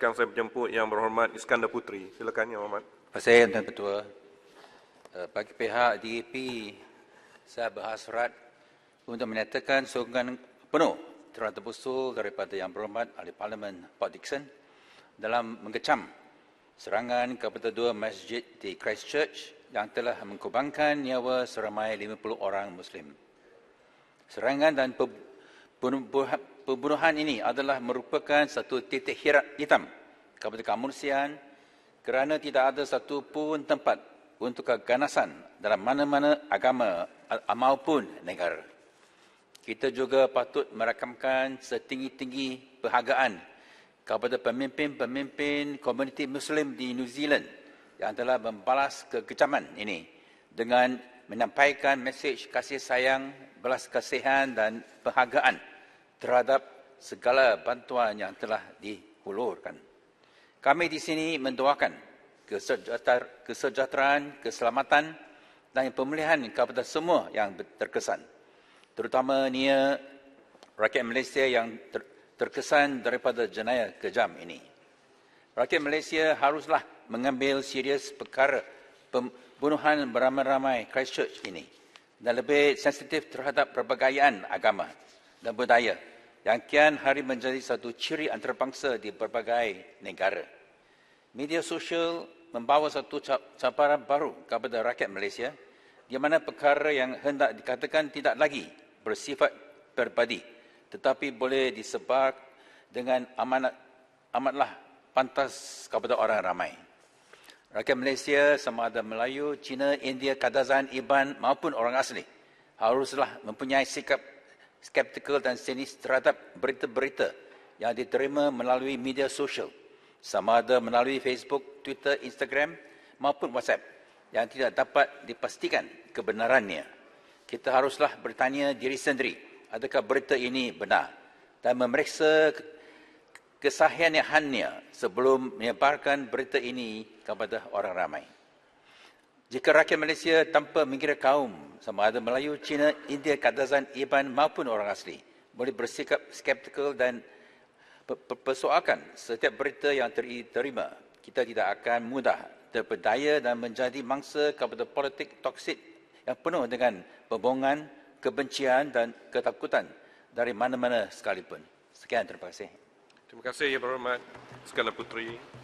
sekarang saya menjemput yang berhormat Iskandar Putri. Silakan Yang Berhormat. Terima kasih Tuan Ketua. Eh, bagi pihak DAP, saya berhasrat untuk menyatakan sokongan penuh terhadap usul daripada Yang Berhormat Ahli Parlimen Pak Dixon dalam mengecam serangan kepada dua masjid di Christchurch yang telah mengkubangkan nyawa seramai 50 orang Muslim. Serangan dan pembunuhan pembunuhan ini adalah merupakan satu titik hirap hitam kepada kemanusiaan kerana tidak ada satu pun tempat untuk keganasan dalam mana-mana agama maupun negara. Kita juga patut merakamkan setinggi-tinggi perhargaan kepada pemimpin-pemimpin komuniti Muslim di New Zealand yang telah membalas kekecaman ini dengan menyampaikan mesej kasih sayang, belas kasihan dan penghargaan terhadap segala bantuan yang telah dihulurkan. Kami di sini mendoakan kesejahteraan, keselamatan dan pemulihan kepada semua yang terkesan. Terutama nia rakyat Malaysia yang terkesan daripada jenayah kejam ini. Rakyat Malaysia haruslah mengambil serius perkara pembunuhan beramai-ramai Christchurch ini dan lebih sensitif terhadap perbagaian agama dan budaya yang kian hari menjadi satu ciri antarabangsa di berbagai negara. Media sosial membawa satu cabaran baru kepada rakyat Malaysia di mana perkara yang hendak dikatakan tidak lagi bersifat berpadi tetapi boleh disebar dengan amanat amatlah pantas kepada orang ramai. Rakyat Malaysia sama ada Melayu, Cina, India, Kadazan, Iban maupun orang asli haruslah mempunyai sikap skeptikal dan sinis terhadap berita-berita yang diterima melalui media sosial sama ada melalui Facebook, Twitter, Instagram maupun WhatsApp yang tidak dapat dipastikan kebenarannya. Kita haruslah bertanya diri sendiri adakah berita ini benar dan memeriksa kesahihannya sebelum menyebarkan berita ini kepada orang ramai. Jika rakyat Malaysia tanpa mengira kaum, sama ada Melayu, Cina, India, Kadazan, Iban maupun orang asli, boleh bersikap skeptikal dan persoalkan setiap berita yang diterima, kita tidak akan mudah terpedaya dan menjadi mangsa kepada politik toksik yang penuh dengan pembohongan, kebencian dan ketakutan dari mana-mana sekalipun. Sekian, terima kasih. Terima kasih, Yang Berhormat Skala Puteri.